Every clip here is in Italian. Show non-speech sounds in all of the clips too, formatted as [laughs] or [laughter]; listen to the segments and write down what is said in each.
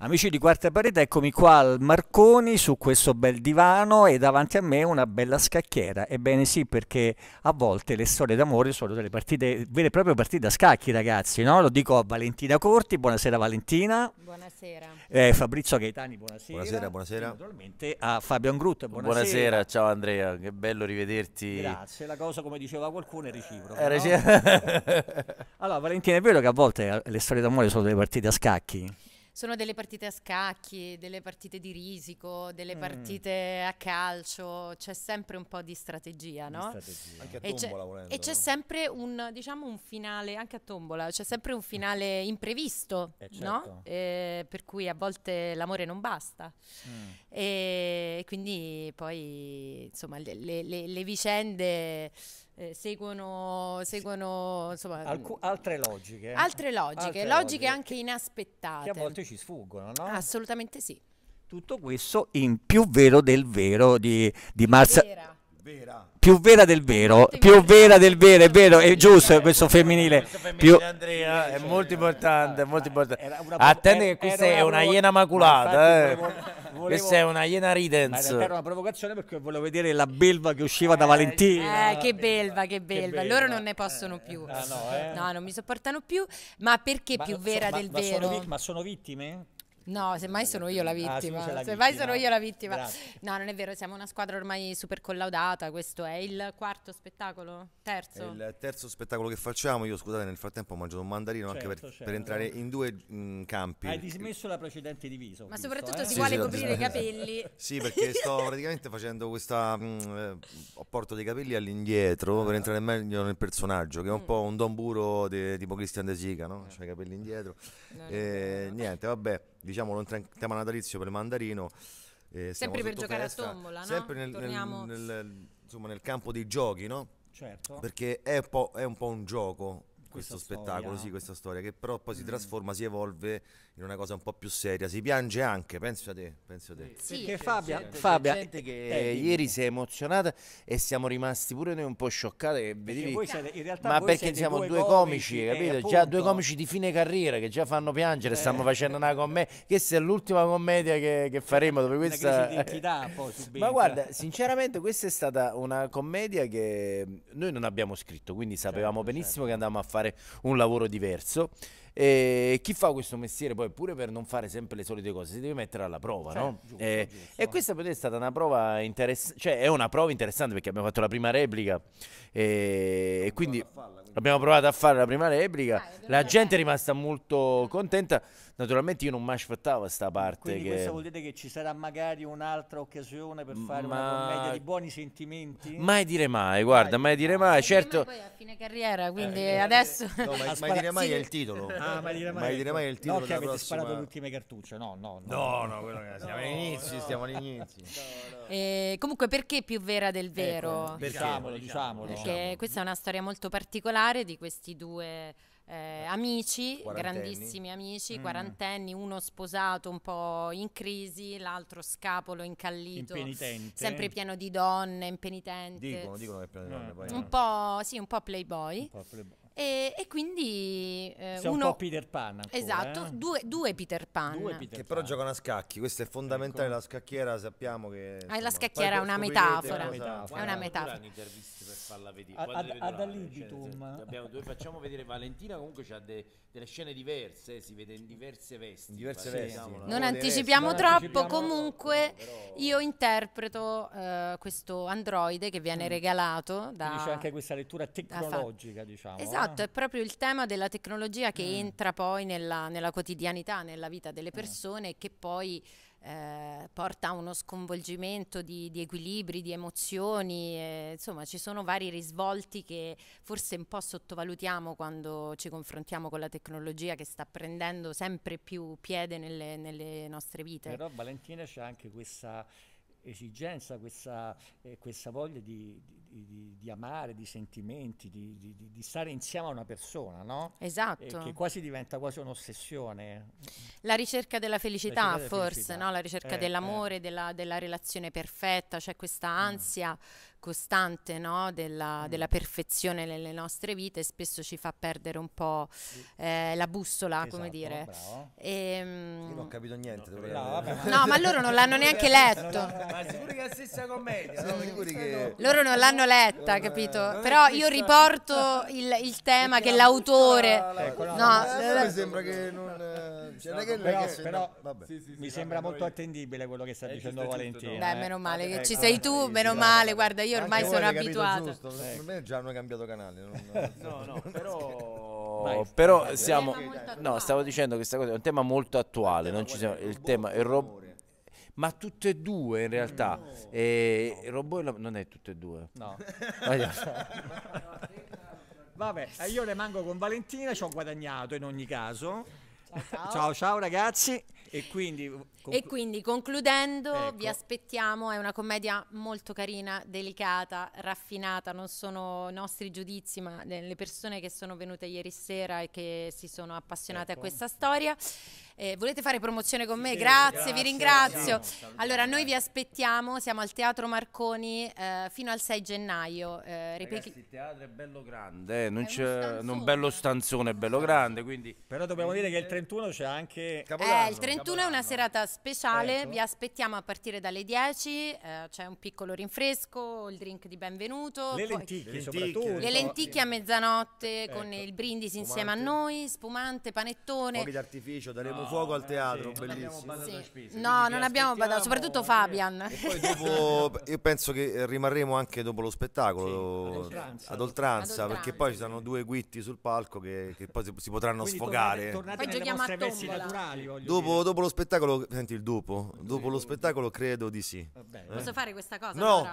Amici di Quarta Parete, eccomi qua al Marconi su questo bel divano e davanti a me una bella scacchiera. Ebbene sì, perché a volte le storie d'amore sono delle partite, vere e proprie partite a scacchi, ragazzi. No? Lo dico a Valentina Corti, buonasera Valentina. Buonasera. Eh, Fabrizio Gaetani, buonasera. Buonasera, buonasera. E naturalmente a Fabio Angrut, buonasera. Buonasera, ciao Andrea, che bello rivederti. Grazie, la cosa come diceva qualcuno è reciproca. Eh, no? [laughs] allora Valentina, è vero che a volte le storie d'amore sono delle partite a scacchi? sono delle partite a scacchi, delle partite di risico, delle mm. partite a calcio, c'è sempre un po' di strategia, no? strategia. Anche a tombola, e volendo. E c'è no? sempre un, diciamo, un, finale, anche a tombola, c'è sempre un finale [laughs] imprevisto, eh certo. no? Eh, per cui a volte l'amore non basta. Mm. E quindi poi, insomma, le, le, le, le vicende eh, seguono, seguono insomma, Alcu- mm, altre logiche. Eh. Altre logiche, altre logiche, logiche anche inaspettate. Che a volte ci sfuggono, no? Assolutamente sì. Tutto questo in più vero del vero di, di Marza vera. Più vera del vero, più vera del vero, è vero, è giusto cioè, questo femminile. Questo femminile più... Andrea è molto importante, è molto importante. Attenti che eh. questa è una iena maculata, eh. Questa è una iena ridens. Era una provocazione perché volevo vedere la belva che usciva da eh, Valentina. Eh, che belva, che belva. Loro non ne possono eh, più. Ah, no, non mi sopportano più, ma perché più vera del vero? ma sono vittime? No, semmai sono io la ah, vittima. Ah, la semmai vittima. sono io la vittima. Grazie. No, non è vero, siamo una squadra ormai super collaudata. Questo è il quarto spettacolo? Terzo? È il terzo spettacolo che facciamo. Io scusate, nel frattempo ho mangiato un mandarino certo, anche per, certo. per, entrare in due mh, mm, campi. Hai dismesso la precedente divisa. Ma visto, soprattutto eh? si sì, vuole sì, coprire i capelli. [laughs] sì, perché [laughs] sto praticamente facendo questa. Mh, mm, eh, porto dei capelli all'indietro ah. per entrare meglio nel personaggio, che è un mm. po' un Don Buro de, tipo Christian De Sica, no? Cioè i capelli indietro. No, no, eh, no, niente, vabbè diciamo, un tema natalizio per il mandarino. Eh, sempre per giocare festa, a tombola, sempre nel, Torniamo... nel, nel, insomma, nel, campo dei giochi, no? Certo. Perché è un po', è un, po un gioco questo spettacolo, sì, questa storia, che però poi mm. si trasforma, si evolve in una cosa un po' più seria. Si piange anche, penso a te. Penso a te. Sì, perché Fabia, gente, Fabia gente che eh, eh ieri si è emozionata e siamo rimasti pure noi un po' scioccati. Che vedevi, ma perché siamo due comici, comici capito? Appunto, già due comici di fine carriera che già fanno piangere, eh, stanno facendo una commedia. Questa è l'ultima commedia che, che faremo dopo questa. Una ma guarda, sinceramente, questa è stata una commedia che noi non abbiamo scritto, quindi certo, sapevamo certo, benissimo certo. che andavamo a fare un lavoro diverso. E chi fa questo mestiere poi pure per non fare sempre le solite cose si deve mettere alla prova, cioè, no? Certo, giusto, eh, giusto, e questa è stata una prova interessante, cioè è una prova interessante perché abbiamo fatto la prima replica e, e quindi... Farla, Abbiamo provato a fare la prima replica, ah, la gente è rimasta molto contenta. Naturalmente io non mi aspettavo questa parte. Quindi che... questo vuol dire che ci sarà magari un'altra occasione per fare ma... una commedia di buoni sentimenti? Mai dire mai, guarda, mai, dire mai, mai certo. Mai poi a fine carriera, eh, quindi eh, eh, adesso... No, ma, [laughs] mai, dire mai sì. è il titolo. Ah, mai dire mai, mai, dire mai è il titolo. No, che avete prossima... sparato le ultime cartucce, no, no. No, no, no quello che siamo all'inizio, no, stiamo all'inizio. No, eh, comunque perché più vera del eh, vero? Ecco, diciamolo, diciamolo. Perché diciamolo. questa è una storia molto particolare particolare di questi due eh, amici, grandissimi amici, mm. quarantenni, uno sposato un po' in crisi, l'altro scapolo incallito, impenitente. sempre pieno di donne, impenitente. Dicono, dicono che è pieno di donne. Eh. Poi, un, no. po', sì, un po' playboy. Un po playboy. E, e quindi eh, uno... un po' Peter Pan. Ancora, esatto, eh? due, due, Peter Pan. Due Peter che Pan. però giocano a scacchi, questo è fondamentale. Ecco. La scacchiera sappiamo che. Ah, insomma, la scacchiera è una metafora. È una metafora. È una metafora. Ad, ad alibitum. Cioè, facciamo vedere Valentina. Comunque ha de, delle scene diverse. Eh, si vede in diverse vesti. Diverse vesti. Diciamo, non, non anticipiamo vesti, troppo. Non comunque, però... io interpreto uh, questo androide che viene mm. regalato da. Quindi c'è anche questa lettura tecnologica, diciamo. Esatto Esatto, ah. è proprio il tema della tecnologia che mm. entra poi nella, nella, quotidianità, nella vita delle eh. persone, mm. che poi eh, porta a uno sconvolgimento di, di equilibri, di emozioni, eh, insomma ci sono vari risvolti che forse un po' sottovalutiamo quando ci confrontiamo con la tecnologia che sta prendendo sempre più piede nelle, nelle nostre vite. Però Valentina c'è anche questa esigenza, questa, eh, questa voglia di, di di, di amare, di sentimenti, di, di, stare insieme a una persona, no? Esatto. E che quasi diventa quasi un'ossessione. La ricerca della felicità, ricerca della forse, felicità. No? La ricerca eh, dell'amore, eh. Della, della, relazione perfetta, c'è cioè questa mm. ansia. Mm costante no? della, mm. della, perfezione nelle nostre vite spesso ci fa perdere un po' eh, la bussola, esatto, come dire. E, ehm, Io non ho capito niente. No, vabbè, ma... no ma loro non l'hanno neanche letto. ma sicuri che è la stessa commedia. Mm. Che... Loro non l'hanno letta, capito? Non Però io riporto il, il tema che l'autore... Ecco, no, no, sembra che non cioè, che, però, che, però no, sì, sì, sì, mi sembra molto io. attendibile quello che sta eh, dicendo giusto, Valentina. Eh. Dai, meno male che eh, ci sei tu, ecco. meno male, guarda, io ormai sono abituato. Giusto, per ecco. me già hanno cambiato canale. Non, [laughs] no, no, [laughs] però... però siamo... No, stavo dicendo che questa cosa è un tema molto attuale, non ci siamo... Il tema... Il rob- ma tutte e due in realtà. No. Eh, no. Robot la... non è tutte e due. No. [laughs] Vabbè, eh, io rimango con Valentina, ci ho guadagnato in ogni caso. Ciao ciao. [laughs] ciao, ciao ragazzi. E quindi, uh, conclu- e quindi concludendo, ecco. vi aspettiamo. È una commedia molto carina, delicata, raffinata. Non sono nostri giudizi, ma le persone che sono venute ieri sera e che si sono appassionate ecco. a questa storia. Eh, volete fare promozione con me? grazie, grazie, vi ringrazio. Salutiamo, Allora, noi vi aspettiamo, siamo al Teatro Marconi eh, fino al 6 gennaio. Eh, Ragazzi, il teatro è bello grande, eh, non è un bello stanzone, bello grande, quindi... Però dobbiamo dire che il 31 c'è anche... Capodanno, eh, il 31 Capodanno. è una serata speciale, ecco. vi aspettiamo a partire dalle 10, eh, c'è un piccolo rinfresco, il drink di benvenuto. Le lenticchie, soprattutto. Le lenticchie a mezzanotte ecco. con il brindisi spumante. insieme a noi, spumante, panettone. Fuochi d'artificio, daremo ah fuoco al eh, teatro, sì, bellissimo. sì. spese, no, non abbiamo badato, soprattutto Fabian. E poi eh, dopo, [laughs] io penso che rimarremo anche dopo lo spettacolo sì, ad, oltranza. Ad, oltranza, perché poi ci saranno due guitti sul palco che, che poi si, si potranno Quindi sfogare. poi giochiamo a tombola. Naturali, dopo, dopo, lo spettacolo, senti il dopo, dopo lo spettacolo credo di sì. Vabbè, eh? Posso fare questa cosa? No.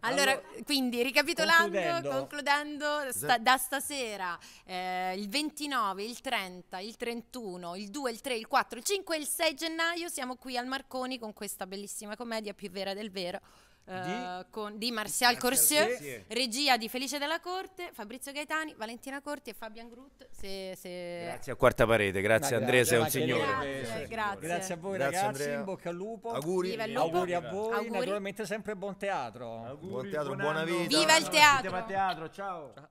allora, [laughs] quindi ricapitolando, concludendo, concludendo sta, da stasera eh, il 29, il 30, il 31, il il 2, il 3, il 4, il 5 e il 6 gennaio siamo qui al Marconi con questa bellissima commedia più vera del vero. Di, uh, con, di Martial Corsier, regia di Felice della Corte, Fabrizio Gaetani, Valentina Corti e Fabian Grut. Se, se... Grazie a Quarta Parete, grazie Ma Andrea, sei un signore. Grazie, grazie. grazie a voi grazie ragazzi, Andrea. in bocca al lupo. Auguri, Viva il lupo. auguri a voi, auguri. naturalmente sempre buon teatro. Auguri, buon teatro, buona, buona vita. Viva il teatro. Viva il teatro, ciao. ciao.